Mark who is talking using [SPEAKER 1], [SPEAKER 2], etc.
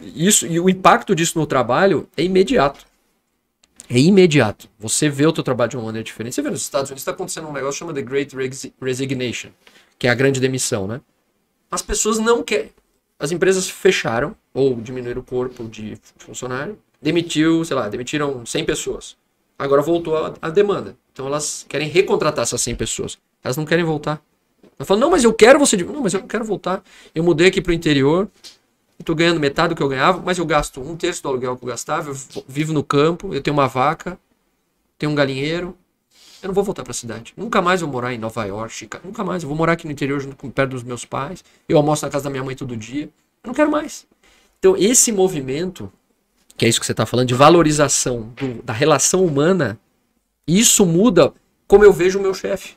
[SPEAKER 1] isso e o impacto disso no trabalho é imediato. É imediato. Você vê o teu trabalho de uma maneira diferente. Você vê nos Estados Unidos está acontecendo um negócio chamado The Great Resignation, que é a grande demissão, né? As pessoas não querem. As empresas fecharam ou diminuíram o corpo de funcionário, demitiu, sei lá, demitiram 100 pessoas. Agora voltou a, a demanda. Então elas querem recontratar essas 100 pessoas. Elas não querem voltar. Ela fala, não, mas eu quero você. Não, mas eu não quero voltar. Eu mudei aqui para o interior, estou ganhando metade do que eu ganhava, mas eu gasto um terço do aluguel que eu gastava, eu vivo no campo, eu tenho uma vaca, tenho um galinheiro. Eu não vou voltar para a cidade. Nunca mais eu vou morar em Nova York, Chicago. Nunca mais. Eu vou morar aqui no interior, junto com, perto dos meus pais. Eu almoço na casa da minha mãe todo dia. Eu não quero mais. Então, esse movimento, que é isso que você está falando, de valorização do, da relação humana, isso muda como eu vejo o meu chefe.